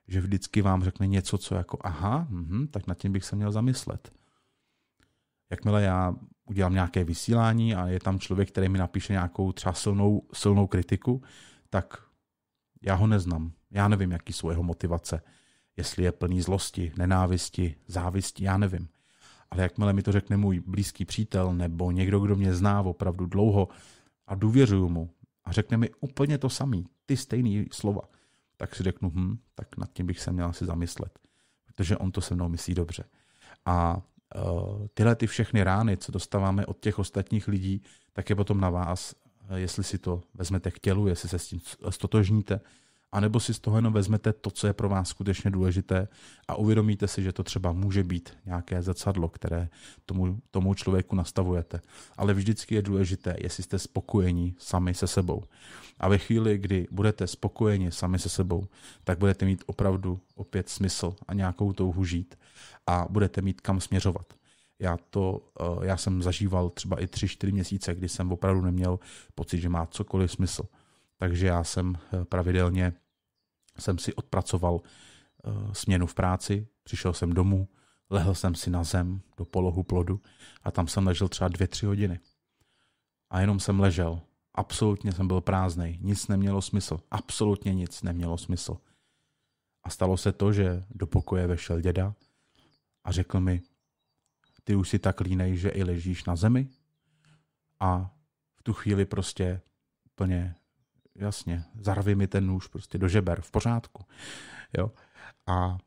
Že vždycky vám řekne něco, co jako aha, mh, tak nad tím bych se měl zamyslet. Jakmile já udělám nějaké vysílání a je tam člověk, který mi napíše nějakou třeba silnou, silnou kritiku, tak já ho neznám. Já nevím, jaký jsou jeho motivace. Jestli je plný zlosti, nenávisti, závisti, já nevím. Ale jakmile mi to řekne můj blízký přítel nebo někdo, kdo mě zná opravdu dlouho a důvěřuju mu a řekne mi úplně to samý, ty stejné slova, tak si řeknu, hm, tak nad tím bych se měl asi zamyslet, protože on to se mnou myslí dobře. A uh, tyhle ty všechny rány, co dostáváme od těch ostatních lidí, tak je potom na vás, e, jestli si to vezmete k tělu, jestli se s tím stotožníte, anebo si z toho jenom vezmete to, co je pro vás skutečně důležité a uvědomíte si, že to třeba může být nějaké zrcadlo, které tomu, tomu člověku nastavujete. Ale vždycky je důležité, jestli jste spokojeni sami se sebou. A ve chvíli, kdy budete spokojeni sami se sebou, tak budete mít opravdu opět smysl a nějakou touhu žít a budete mít kam směřovat. Já, to, eh, já jsem zažíval třeba i 3-4 měsíce, kdy jsem opravdu neměl pocit, že má cokoliv smysl. Takže já jsem eh, pravidelně jsem si odpracoval eh, směnu v práci, přišel jsem domů, lehl jsem si na zem do polohu plodu a tam jsem ležel třeba dvě, tři hodiny. A jenom jsem ležel. Absolutně jsem byl prázdný, nic nemělo smysl, absolutně nic nemělo smysl. A stalo se to, že do pokoje vešel děda a řekl mi, ty už si tak línej, že i ležíš na zemi. A v tu chvíli prostě úplně jasně, zarvi mi ten nůž prostě do žeber, v pořádku. Jo? A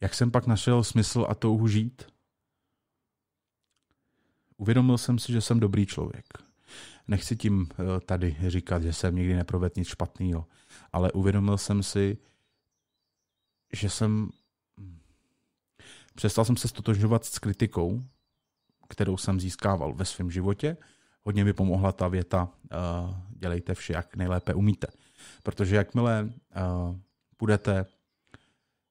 jak jsem pak našel smysl a touhu žít? Uvědomil jsem si, že jsem dobrý člověk. Nechci tím eh, tady říkat, že jsem nikdy neprovedl nic špatného, ale uvědomil jsem si, že jsem přestal jsem se stotožňovat s kritikou, kterou jsem získával ve svém životě – hodně by pomohla ta věta eh, dělejte vše, jak nejlépe umíte. Protože jakmile budete, eh,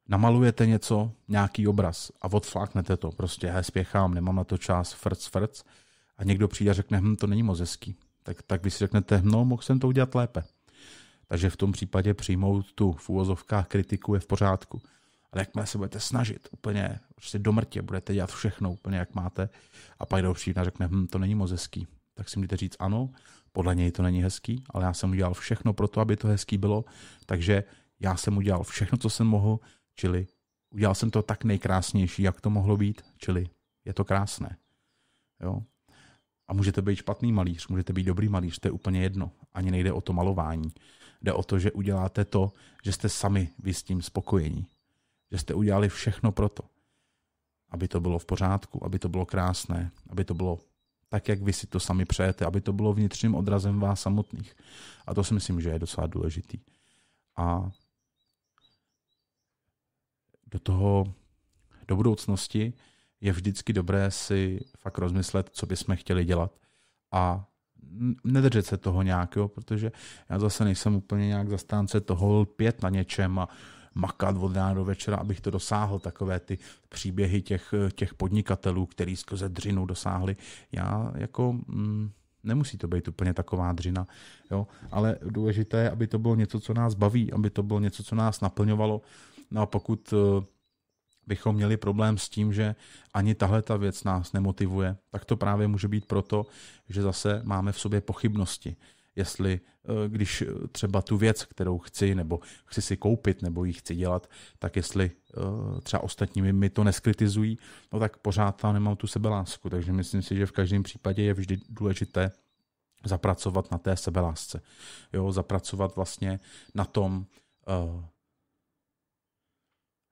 namalujete něco, nějaký obraz a odfláknete to, prostě he, spěchám, nemám na to čas, frc, frc, a někdo přijde a řekne, hm, to není moc hezký, tak, tak vy si řeknete, hm, no, mohl jsem to udělat lépe. Takže v tom případě přijmout tu v úvozovkách kritiku je v pořádku. Ale jakmile se budete snažit úplně prostě do mrtě, budete dělat všechno úplně jak máte a pak kdo přijde a řekne, hm, to není moc hezký, tak si můžete říct ano, podle něj to není hezký, ale já jsem udělal všechno pro to, aby to hezký bylo, takže já jsem udělal všechno, co jsem mohl, čili udělal jsem to tak nejkrásnější, jak to mohlo být, čili je to krásné. Jo? A můžete být špatný malíř, můžete být dobrý malíř, to je úplně jedno. Ani nejde o to malování. Jde o to, že uděláte to, že jste sami vy s tím spokojení. Že jste udělali všechno pro to, aby to bylo v pořádku, aby to bylo krásné, aby to bylo tak, jak vy si to sami přejete, aby to bylo vnitřním odrazem vás samotných. A to si myslím, že je docela důležitý. A do toho, do budoucnosti je vždycky dobré si fakt rozmyslet, co bychom chtěli dělat a nedržet se toho nějakého, protože já zase nejsem úplně nějak zastánce toho lpět na něčem a uh, makat od rána do večera, abych to dosáhl, takové ty příběhy těch, těch podnikatelů, který skrze dřinu dosáhli. Já jako... Mm, Nemusí to být úplně taková dřina, jo? ale důležité je, aby to bylo něco, co nás baví, aby to bylo něco, co nás naplňovalo. No a pokud eh, bychom měli problém s tím, že ani tahle ta věc nás nemotivuje, tak to právě může být proto, že zase máme v sobě pochybnosti jestli eh, když eh, třeba tu věc, kterou chci, nebo chci si koupit, nebo ji chci dělat, tak jestli eh, třeba ostatními mi to neskritizují, no tak pořád tam nemám tu sebelásku. Takže myslím si, že v každém případě je vždy důležité zapracovat na té sebelásce. Jo, zapracovat vlastně na tom,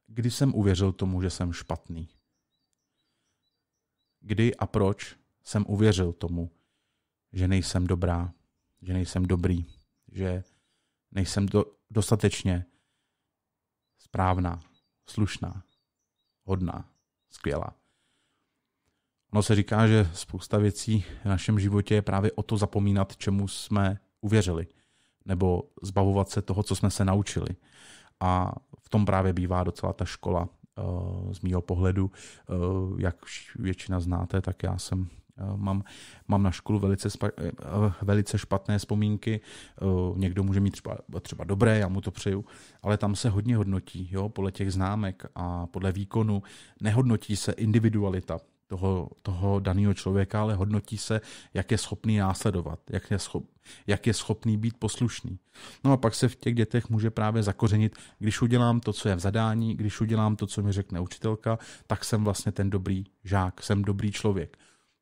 kdy jsem uvěřil tomu, že jsem špatný. Kdy a proč jsem uvěřil tomu, že nejsem dobrá, že nejsem dobrý, že nejsem do, dostatečně správná, slušná, hodná, skvělá. Ono se říká, že spousta věcí v našem životě je právě o to zapomínat, čemu jsme uvěřili, nebo zbavovat se toho, co jsme se naučili. A v tom právě bývá docela ta škola eh, z mýho pohledu. Eh, jak většina znáte, tak já jsem Eh, mám, mám na školu velice, spa, eh, eh, velice špatné vzpomínky, někdo může mít třeba, třeba dobré, já mu to přeju, ale tam se hodně hodnotí jo, podle těch známek a podle výkonu. Nehodnotí se individualita toho, toho daného člověka, ale hodnotí se, jak je schopný následovat, jak je, schop, jak je schopný být poslušný. No a pak se v těch dětech může právě zakořenit, když udělám to, co je v zadání, když udělám to, co mi řekne učitelka, tak jsem vlastně ten dobrý žák, jsem dobrý člověk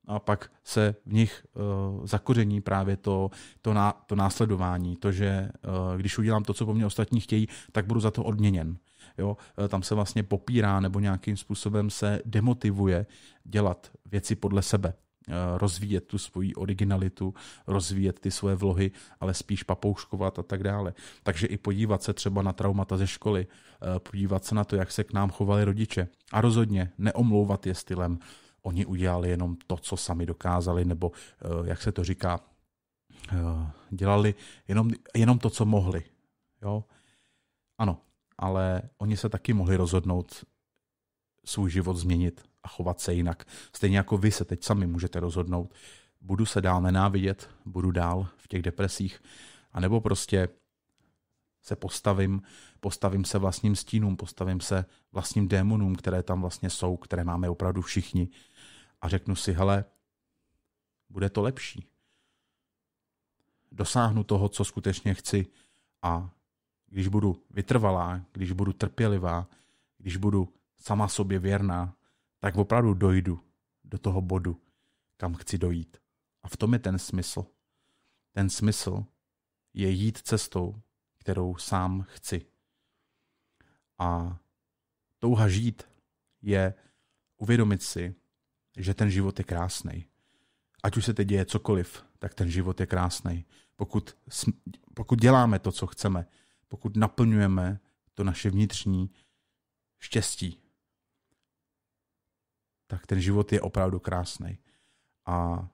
a pak se v nich uh, zakoření právě to, to, ná, to následování, to, že uh, když udělám to, co po mně ostatní chtějí, tak budu za to odměněn. Jo? Eh, tam se vlastně popírá nebo nějakým způsobem se demotivuje dělat věci podle sebe rozvíjet tu svoji originalitu, rozvíjet ty svoje vlohy, ale spíš papouškovat a tak dále. Takže i podívat se třeba na traumata ze školy, podívat se na to, jak se k nám chovali rodiče a rozhodně neomlouvat je stylem oni udělali jenom to, co sami dokázali, nebo eh, jak se to říká, eh, dělali jenom, jenom to, co mohli. Jo? Ano, ale oni se taky mohli rozhodnout svůj život změnit a chovat se jinak. Stejně jako vy se teď sami můžete rozhodnout, budu se dál nenávidět, budu dál v těch depresích, anebo prostě se postavím, postavím se vlastním stínům, postavím se vlastním démonům, které tam vlastně jsou, které máme opravdu všichni a řeknu si, hele, bude to lepší. Dosáhnu toho, co skutečně chci a když budu vytrvalá, když budu trpělivá, když budu sama sobě věrná, tak opravdu dojdu do toho bodu, kam chci dojít. A v tom je ten smysl. Ten smysl je jít cestou, kterou sám chci. A touha žít je uvědomit si, že ten život je krásný. Ať už se teď děje cokoliv, tak ten život je krásný. Pokud, pokud děláme to, co chceme, pokud naplňujeme to naše vnitřní štěstí, tak ten život je opravdu krásný. A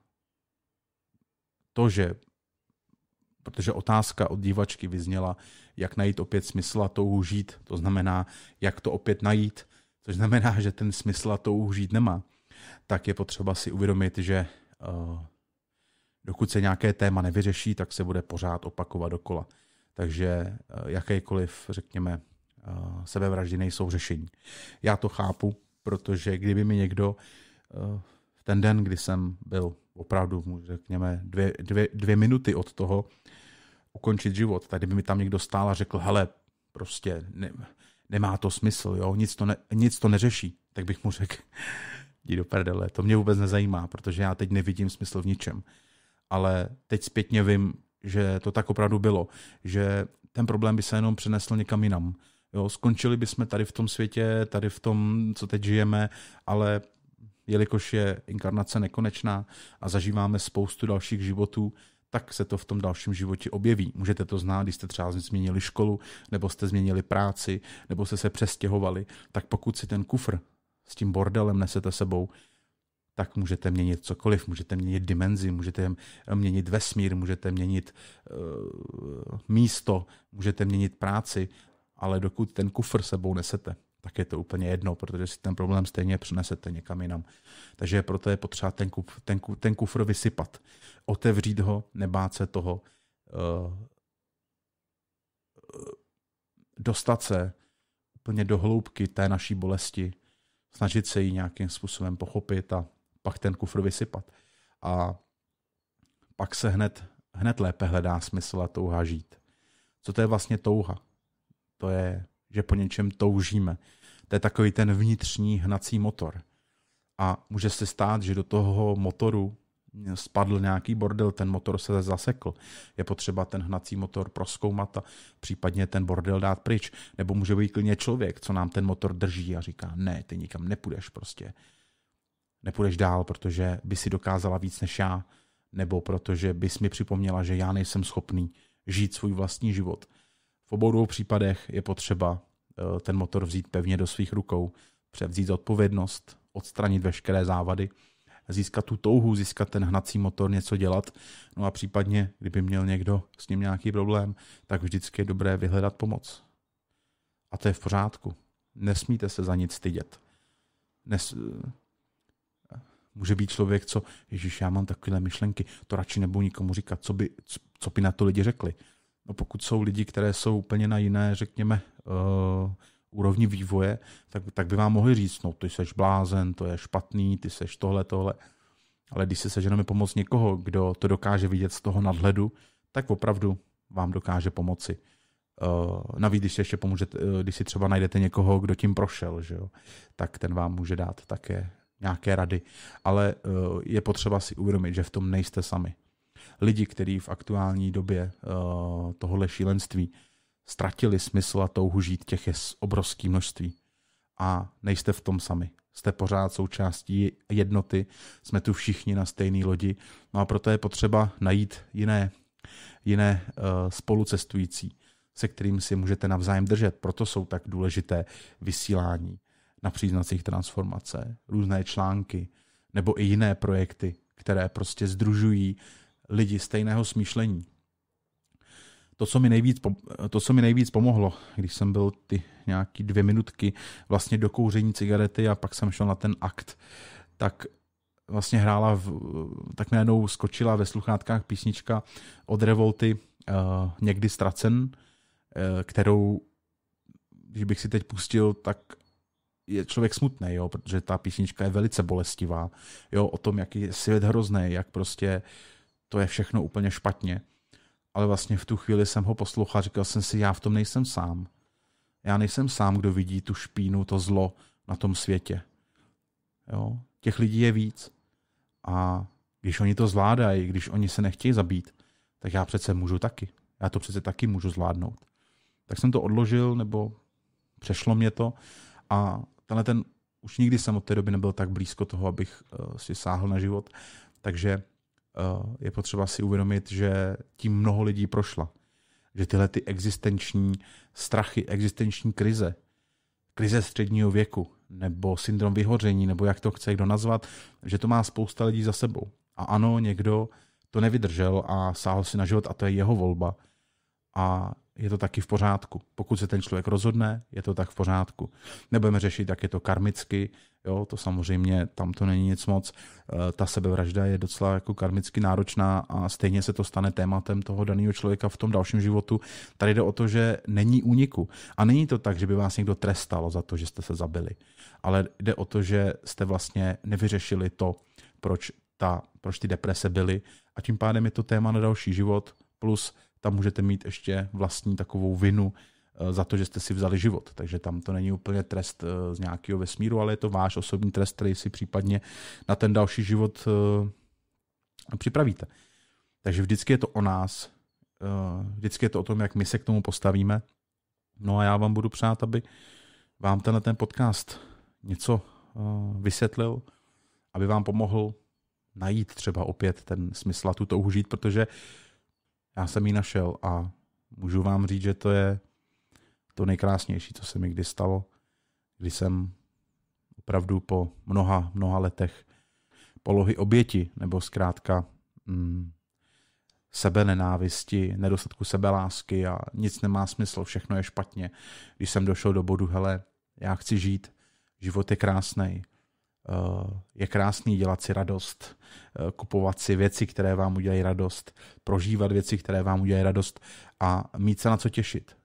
to, že protože otázka od dívačky vyzněla, jak najít opět smysl a touhu žít, to znamená, jak to opět najít, což znamená, že ten smysl a touhu žít nemá tak je potřeba si uvědomit, že eh, dokud se nějaké téma nevyřeší, tak se bude pořád opakovat dokola. Takže eh, jakékoliv, řekněme, eh, sebevraždy nejsou řešení. Já to chápu, protože kdyby mi někdo v ten den, kdy jsem byl opravdu, řekněme, dvě, dvě, dvě minuty od toho ukončit život, tak kdyby mi tam někdo stál a řekl, hele, prostě ne, nemá to smysl, jo, nic to, ne, nic to neřeší, tak bych mu řekl, jdi do prdele, to mě vůbec nezajímá, protože já teď nevidím smysl v ničem. Ale teď zpětně vím, že to tak opravdu bylo, že ten problém by se jenom přenesl někam jinam. Jo, skončili bychom tady v tom světě, tady v tom, co teď žijeme, ale jelikož je inkarnace nekonečná a zažíváme spoustu dalších životů, tak se to v tom dalším životě objeví. Můžete to znát, když jste třeba změnili školu, nebo jste změnili práci, nebo jste se přestěhovali, tak pokud si ten kufr s tím bordelem nesete sebou, tak můžete měnit cokoliv. Můžete měnit dimenzi, můžete měnit vesmír, můžete měnit uh, místo, můžete měnit práci, ale dokud ten kufr sebou nesete, tak je to úplně jedno, protože si ten problém stejně přenesete někam jinam. Takže proto je potřeba ten, kuf, ten, ten kufr vysypat, otevřít ho, nebát se toho, uh, dostat se úplně do hloubky té naší bolesti, snažit se ji nějakým způsobem pochopit a pak ten kufr vysypat. A pak se hned, hned lépe hledá smysl a touha žít. Co to je vlastně touha? To je, že po něčem toužíme. To je takový ten vnitřní hnací motor. A může se stát, že do toho motoru spadl nějaký bordel, ten motor se zasekl. Je potřeba ten hnací motor proskoumat a případně ten bordel dát pryč. Nebo může být klidně člověk, co nám ten motor drží a říká, ne, ty nikam nepůjdeš prostě. Nepůjdeš dál, protože by si dokázala víc než já, nebo protože bys mi připomněla, že já nejsem schopný žít svůj vlastní život. V obou dvou případech je potřeba eh, ten motor vzít pevně do svých rukou, převzít odpovědnost, odstranit veškeré závady – získat tu touhu, získat ten hnací motor, něco dělat. No a případně, kdyby měl někdo s ním nějaký problém, tak vždycky je dobré vyhledat pomoc. A to je v pořádku. Nesmíte se za nic stydět. Nes... Může být člověk, co, ježiš, já mám takové myšlenky, to radši nebudu nikomu říkat, co by, co by na to lidi řekli. No pokud jsou lidi, které jsou úplně na jiné, řekněme, uh, úrovni vývoje, tak, tak by vám mohli říct, no ty seš blázen, to je špatný, ty seš tohle, tohle. Ale když si seženeme pomoc někoho, kdo to dokáže vidět z toho nadhledu, tak opravdu vám dokáže pomoci. Uh, navíc, když si ještě pomůžete, uh, když si třeba najdete někoho, kdo tím prošel, že jo, tak ten vám může dát také nějaké rady. Ale uh, je potřeba si uvědomit, že v tom nejste sami. Lidi, kteří v aktuální době uh, tohohle šílenství ztratili smysl a touhu žít, těch je obrovské množství. A nejste v tom sami. Jste pořád součástí jednoty, jsme tu všichni na stejné lodi. No a proto je potřeba najít jiné, jiné uh, spolucestující, se kterým si můžete navzájem držet. Proto jsou tak důležité vysílání na příznacích transformace, různé články nebo i jiné projekty, které prostě združují lidi stejného smýšlení, to, co mi nejvíc, to, co mi nejvíc pomohlo, když jsem byl ty nějaký dvě minutky vlastně do kouření cigarety a pak jsem šel na ten akt, tak vlastně hrála, v, tak najednou skočila ve sluchátkách písnička od Revolty uh, Někdy ztracen, uh, kterou, když bych si teď pustil, tak je člověk smutný, jo, protože ta písnička je velice bolestivá, jo, o tom, jak je svět hrozný, jak prostě to je všechno úplně špatně ale vlastně v tu chvíli jsem ho poslouchal, říkal jsem si, já v tom nejsem sám. Já nejsem sám, kdo vidí tu špínu, to zlo na tom světě. Jo? Těch lidí je víc. A když oni to zvládají, když oni se nechtějí zabít, tak já přece můžu taky. Já to přece taky můžu zvládnout. Tak jsem to odložil, nebo přešlo mě to. A tenhle ten, už nikdy jsem od té doby nebyl tak blízko toho, abych eh, si sáhl na život. Takže Eh, je potřeba si uvědomit, že tím mnoho lidí prošla. Že tyhle ty existenční strachy, existenční krize, krize středního věku, nebo syndrom vyhoření, nebo jak to chce kdo nazvat, že to má spousta lidí za sebou. A ano, někdo to nevydržel a sáhl si na život a to je jeho volba. A je to taky v pořádku. Pokud se ten člověk rozhodne, je to tak v pořádku. Nebudeme řešit, jak je to karmicky, jo, to samozřejmě, tam to není nic moc. E, ta sebevražda je docela jako karmicky náročná a stejně se to stane tématem toho daného člověka v tom dalším životu. Tady jde o to, že není úniku. A není to tak, že by vás někdo trestalo za to, že jste se zabili. Ale jde o to, že jste vlastně nevyřešili to, proč, ta, proč ty deprese byly a tím pádem je to téma na další život plus tam můžete mít ještě vlastní takovou vinu eh, za to, že jste si vzali život. Takže tam to není úplně trest eh, z nějakého vesmíru, ale je to váš osobní trest, který si případně na ten další život eh, připravíte. Takže vždycky je to o nás, vždycky je to o tom, jak my se k tomu postavíme. No a já vám budu přát, aby vám tenhle ten podcast něco vysvětlil, aby vám pomohl najít třeba opět ten smysl a tu touhu žít, protože já jsem ji našel a můžu vám říct, že to je to nejkrásnější, co se mi kdy stalo, kdy jsem opravdu po mnoha, mnoha letech polohy oběti, nebo zkrátka mm, sebe nenávisti, nedostatku sebelásky a nic nemá smysl, všechno je špatně. Když jsem došel do bodu, hele, já chci žít, život je krásný, Eh, je krásný dělat si radost, eh, kupovat si věci, které vám udělají radost, prožívat věci, které vám udělají radost a mít se na co těšit.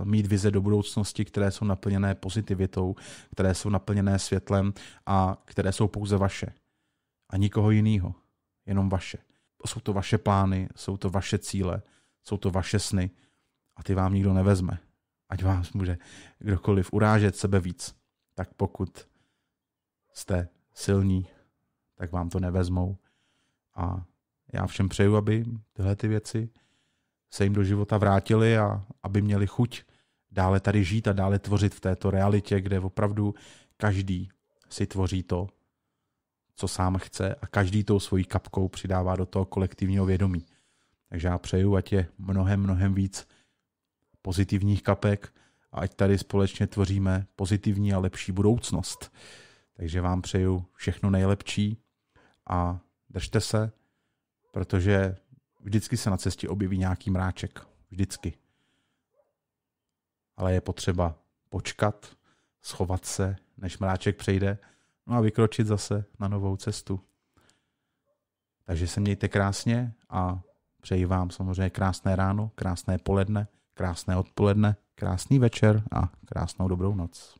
Eh, mít vize do budoucnosti, které jsou naplněné pozitivitou, které jsou naplněné světlem a které jsou pouze vaše. A nikoho jiného, jenom vaše. Jsou to vaše plány, jsou to vaše cíle, jsou to vaše sny a ty vám nikdo nevezme. Ať vám může kdokoliv urážet sebe víc. Tak pokud jste silní, tak vám to nevezmou. A já všem přeju, aby tyhle ty věci se jim do života vrátily a aby měli chuť dále tady žít a dále tvořit v této realitě, kde opravdu každý si tvoří to, co sám chce a každý tou svojí kapkou přidává do toho kolektivního vědomí. Takže já přeju, ať je mnohem, mnohem víc pozitivních kapek a ať tady společně tvoříme pozitivní a lepší budoucnost. Takže vám přeju všechno nejlepší a držte se, protože vždycky se na cestě objeví nějaký mráček. Vždycky. Ale je potřeba počkat, schovat se, než mráček přejde, no a vykročit zase na novou cestu. Takže se mějte krásně a přeji vám samozřejmě krásné ráno, krásné poledne, krásné odpoledne, krásný večer a krásnou dobrou noc.